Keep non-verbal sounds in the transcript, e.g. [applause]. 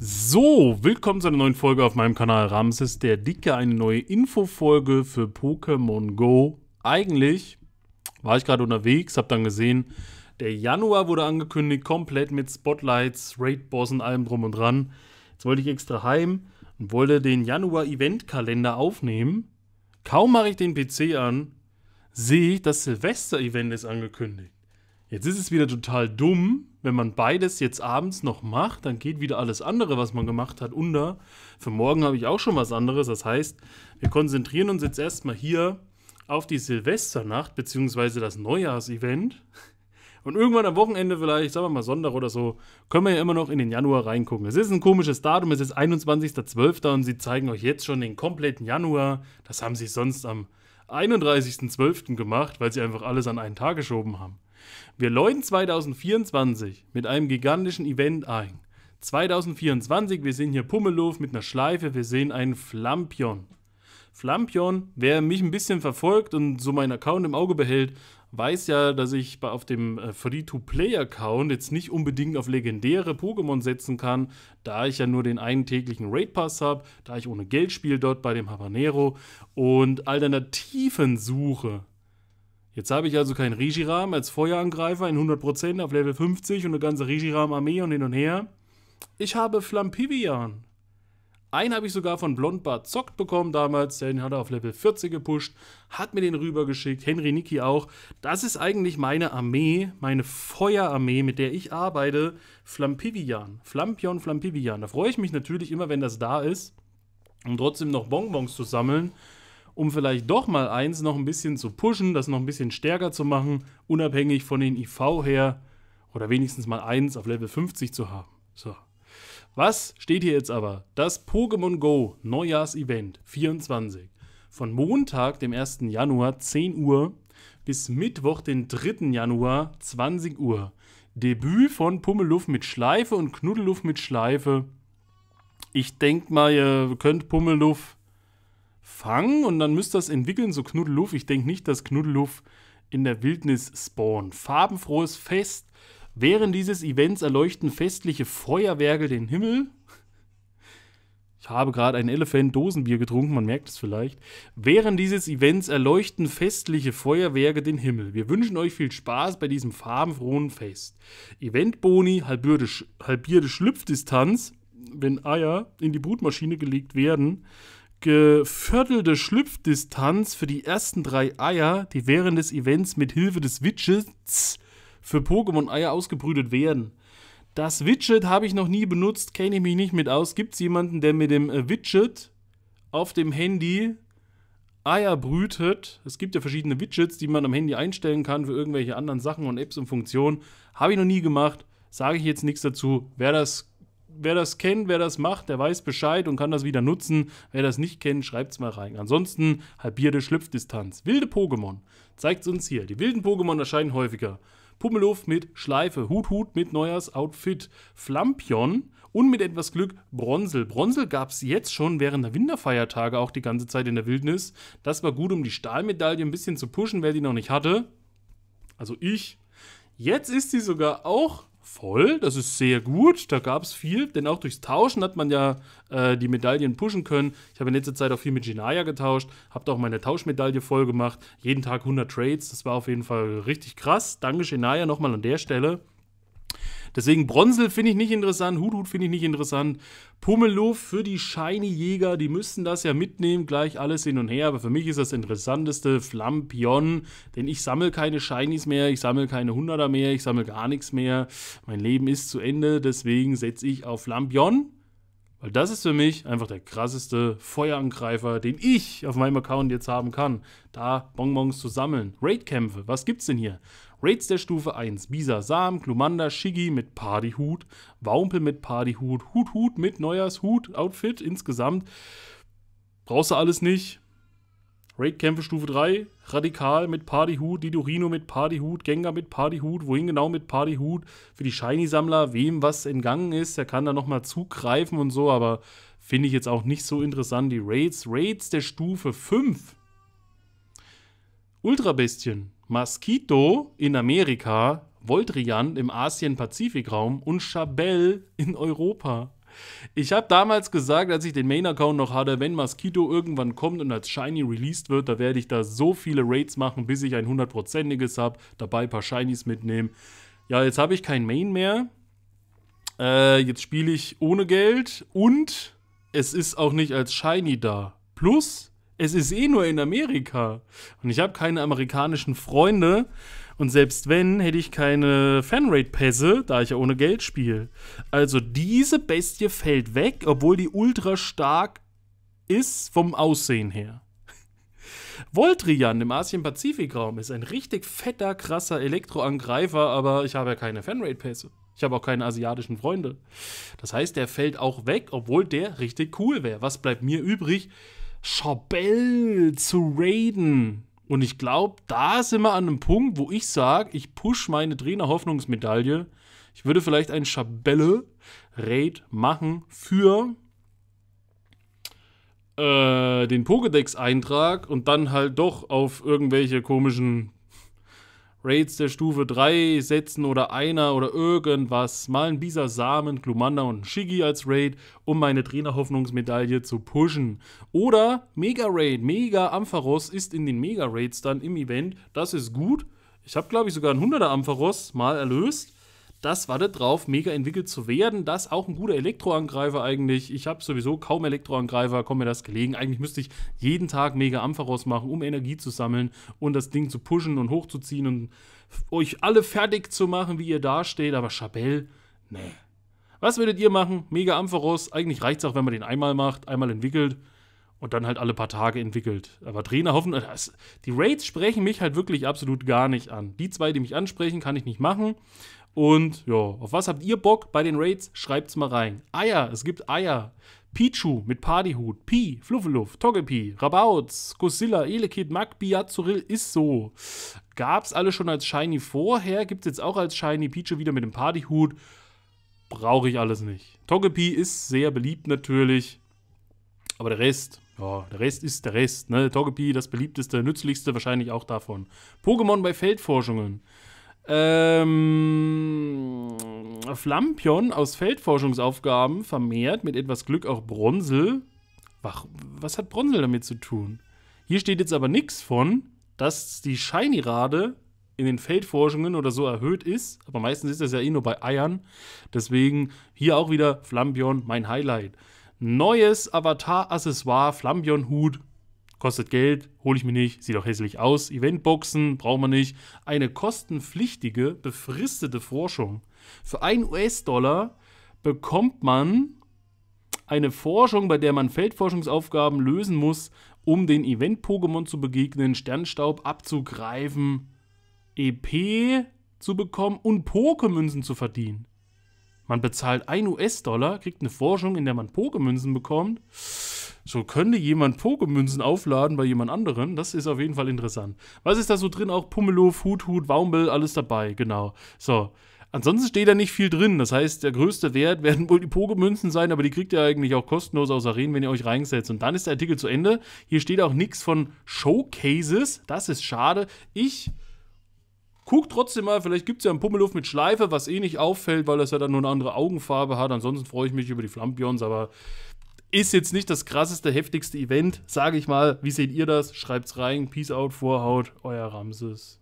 So, willkommen zu einer neuen Folge auf meinem Kanal Ramses der Dicke, eine neue Infofolge für Pokémon Go. Eigentlich war ich gerade unterwegs, hab dann gesehen, der Januar wurde angekündigt, komplett mit Spotlights, Raid-Boss und allem drum und dran. Jetzt wollte ich extra heim und wollte den Januar-Event-Kalender aufnehmen. Kaum mache ich den PC an, sehe ich, das Silvester-Event ist angekündigt. Jetzt ist es wieder total dumm, wenn man beides jetzt abends noch macht, dann geht wieder alles andere, was man gemacht hat, unter. Für morgen habe ich auch schon was anderes. Das heißt, wir konzentrieren uns jetzt erstmal hier auf die Silvesternacht bzw. das Neujahrsevent. Und irgendwann am Wochenende vielleicht, sagen wir mal Sonntag oder so, können wir ja immer noch in den Januar reingucken. Es ist ein komisches Datum, es ist 21.12. und sie zeigen euch jetzt schon den kompletten Januar. Das haben sie sonst am 31.12. gemacht, weil sie einfach alles an einen Tag geschoben haben. Wir läuten 2024 mit einem gigantischen Event ein. 2024, wir sehen hier Pummelow mit einer Schleife, wir sehen einen Flampion. Flampion, wer mich ein bisschen verfolgt und so meinen Account im Auge behält, weiß ja, dass ich auf dem äh, Free-to-Play-Account jetzt nicht unbedingt auf legendäre Pokémon setzen kann, da ich ja nur den einen täglichen Raid-Pass habe, da ich ohne Geld spiele dort bei dem Habanero und Alternativen suche. Jetzt habe ich also keinen Rigiram als Feuerangreifer in 100% auf Level 50 und eine ganze Rigiram-Armee und hin und her. Ich habe Flampivian. Einen habe ich sogar von Blondbart zockt bekommen damals, den hat er auf Level 40 gepusht, hat mir den rübergeschickt, Henry Niki auch. Das ist eigentlich meine Armee, meine Feuerarmee, mit der ich arbeite, Flampivian. Flampion, Flampivian. Da freue ich mich natürlich immer, wenn das da ist, um trotzdem noch Bonbons zu sammeln um vielleicht doch mal eins noch ein bisschen zu pushen, das noch ein bisschen stärker zu machen, unabhängig von den IV her oder wenigstens mal eins auf Level 50 zu haben. So. Was steht hier jetzt aber? Das Pokémon Go Neujahrsevent 24 von Montag, dem 1. Januar 10 Uhr bis Mittwoch, den 3. Januar 20 Uhr. Debüt von Pummelluft mit Schleife und Knuddelluft mit Schleife. Ich denke mal, ihr könnt Pummelluft fangen und dann müsst ihr das entwickeln, so Knuddeluff. Ich denke nicht, dass Knuddeluff in der Wildnis spawnt. Farbenfrohes Fest. Während dieses Events erleuchten festliche Feuerwerke den Himmel. Ich habe gerade ein Elefant Dosenbier getrunken, man merkt es vielleicht. Während dieses Events erleuchten festliche Feuerwerke den Himmel. Wir wünschen euch viel Spaß bei diesem farbenfrohen Fest. Eventboni, halbierte, halbierte Schlüpfdistanz, wenn Eier in die Brutmaschine gelegt werden, geviertelte Schlüpfdistanz für die ersten drei Eier, die während des Events mit Hilfe des Widgets für Pokémon-Eier ausgebrütet werden. Das Widget habe ich noch nie benutzt, kenne ich mich nicht mit aus. Gibt es jemanden, der mit dem äh, Widget auf dem Handy Eier brütet? Es gibt ja verschiedene Widgets, die man am Handy einstellen kann für irgendwelche anderen Sachen und Apps und Funktionen. Habe ich noch nie gemacht, sage ich jetzt nichts dazu. Wer das wer das kennt, wer das macht, der weiß Bescheid und kann das wieder nutzen. Wer das nicht kennt, schreibt es mal rein. Ansonsten halbierte Schlüpfdistanz. Wilde Pokémon. Zeigt's uns hier. Die wilden Pokémon erscheinen häufiger. Pummeluft mit Schleife, Hut Hut mit Neujahrs Outfit, Flampion und mit etwas Glück Bronzel. Bronzel gab es jetzt schon während der Winterfeiertage auch die ganze Zeit in der Wildnis. Das war gut, um die Stahlmedaille ein bisschen zu pushen, wer die noch nicht hatte. Also ich. Jetzt ist sie sogar auch voll, das ist sehr gut, da gab es viel, denn auch durchs Tauschen hat man ja äh, die Medaillen pushen können. Ich habe in letzter Zeit auch viel mit Genaya getauscht, habe da auch meine Tauschmedaille voll gemacht, jeden Tag 100 Trades, das war auf jeden Fall richtig krass. Danke Genaya nochmal an der Stelle. Deswegen Bronzel finde ich nicht interessant, Hut Hut finde ich nicht interessant. Pummelow für die Shiny-Jäger, die müssten das ja mitnehmen, gleich alles hin und her. Aber für mich ist das Interessanteste Flampion, denn ich sammle keine Shinies mehr, ich sammle keine Hunderter mehr, ich sammle gar nichts mehr. Mein Leben ist zu Ende, deswegen setze ich auf Flampion. Weil das ist für mich einfach der krasseste Feuerangreifer, den ich auf meinem Account jetzt haben kann. Da Bonbons zu sammeln. Raidkämpfe, was gibt's denn hier? Raids der Stufe 1. Bisa Sam, Glumanda, Shiggy mit Partyhut, Waumpel mit Partyhut, Hut Hut mit Neujahrshut, Outfit insgesamt. Brauchst du alles nicht. Raidkämpfe Stufe 3, Radikal mit Partyhut, Didorino mit Partyhut, Gengar mit Partyhut, wohin genau mit Partyhut. Für die Shiny-Sammler, wem was entgangen ist, der kann da nochmal zugreifen und so, aber finde ich jetzt auch nicht so interessant. Die Raids, Raids der Stufe 5. Ultra-Bestien, Mosquito in Amerika, Voltrian im asien pazifik raum und Chabelle in Europa. Ich habe damals gesagt, als ich den Main-Account noch hatte, wenn Mosquito irgendwann kommt und als Shiny released wird, da werde ich da so viele Raids machen, bis ich ein 100%iges habe, dabei ein paar Shinies mitnehmen. Ja, jetzt habe ich kein Main mehr. Äh, jetzt spiele ich ohne Geld und es ist auch nicht als Shiny da. Plus, es ist eh nur in Amerika. Und ich habe keine amerikanischen Freunde. Und selbst wenn, hätte ich keine Fanrate-Pässe, da ich ja ohne Geld spiele. Also diese Bestie fällt weg, obwohl die ultra stark ist vom Aussehen her. [laughs] Voltrian im Asien-Pazifik-Raum ist ein richtig fetter, krasser Elektroangreifer, aber ich habe ja keine Fanrate-Pässe. Ich habe auch keine asiatischen Freunde. Das heißt, der fällt auch weg, obwohl der richtig cool wäre. Was bleibt mir übrig? Charbel zu raiden. Und ich glaube, da sind wir an einem Punkt, wo ich sage, ich push meine Trainer Hoffnungsmedaille. Ich würde vielleicht ein Schabelle Raid machen für äh, den Pokédex-Eintrag und dann halt doch auf irgendwelche komischen Raids der Stufe 3 setzen oder einer oder irgendwas, mal ein Bisa Samen, Glumanda und Shiggy als Raid, um meine Trainerhoffnungsmedaille zu pushen. Oder Mega Raid, Mega Ampharos ist in den Mega Raids dann im Event, das ist gut. Ich habe glaube ich sogar einen 100er Ampharos mal erlöst das war da drauf, mega entwickelt zu werden. Das auch ein guter Elektroangreifer eigentlich. Ich habe sowieso kaum Elektroangreifer, kommt mir das gelegen. Eigentlich müsste ich jeden Tag mega Ampharos machen, um Energie zu sammeln und das Ding zu pushen und hochzuziehen und euch alle fertig zu machen, wie ihr dasteht. Aber Chabelle, nee. Was würdet ihr machen? Mega Ampharos. Eigentlich reicht es auch, wenn man den einmal macht, einmal entwickelt und dann halt alle paar Tage entwickelt. Aber Trainer hoffen, die Raids sprechen mich halt wirklich absolut gar nicht an. Die zwei, die mich ansprechen, kann ich nicht machen. Und ja, auf was habt ihr Bock bei den Raids? Schreibt's mal rein. Eier, es gibt Eier. Pichu mit Partyhut, Pi, Fluffeluff, Togepi, Rabauz, Godzilla, Elekid, Mag, Biazuril, ist so. Gab's alle schon als Shiny vorher, gibt's jetzt auch als Shiny. Pichu wieder mit dem Partyhut. Brauche ich alles nicht. Togepi ist sehr beliebt natürlich. Aber der Rest, ja, der Rest ist der Rest. Ne? Togepi, das beliebteste, nützlichste wahrscheinlich auch davon. Pokémon bei Feldforschungen. Ähm, Flampion aus Feldforschungsaufgaben vermehrt, mit etwas Glück auch Bronsel. Was hat Bronsel damit zu tun? Hier steht jetzt aber nichts von, dass die shiny rade in den Feldforschungen oder so erhöht ist. Aber meistens ist das ja eh nur bei Eiern. Deswegen hier auch wieder Flampion, mein Highlight. Neues Avatar-Accessoire, Flampion-Hut Kostet Geld, hole ich mir nicht, sieht auch hässlich aus. Eventboxen braucht man nicht. Eine kostenpflichtige, befristete Forschung. Für einen US-Dollar bekommt man eine Forschung, bei der man Feldforschungsaufgaben lösen muss, um den Event-Pokémon zu begegnen, Sternstaub abzugreifen, EP zu bekommen und Pokemünzen zu verdienen. Man bezahlt 1 US-Dollar, kriegt eine Forschung, in der man Pokemünzen bekommt. So könnte jemand Pokémünzen aufladen bei jemand anderen. Das ist auf jeden Fall interessant. Was ist da so drin? Auch Pummelhof, Hut, Hut, Waumbel, alles dabei, genau. So. Ansonsten steht da nicht viel drin. Das heißt, der größte Wert werden wohl die Pokémünzen sein, aber die kriegt ihr eigentlich auch kostenlos aus Arenen, wenn ihr euch reinsetzt. Und dann ist der Artikel zu Ende. Hier steht auch nichts von Showcases. Das ist schade. Ich Guckt trotzdem mal, vielleicht gibt es ja einen Pummelhof mit Schleife, was eh nicht auffällt, weil das ja dann nur eine andere Augenfarbe hat. Ansonsten freue ich mich über die Flampions, aber ist jetzt nicht das krasseste, heftigste Event, sage ich mal. Wie seht ihr das? Schreibt's rein. Peace out, Vorhaut, euer Ramses.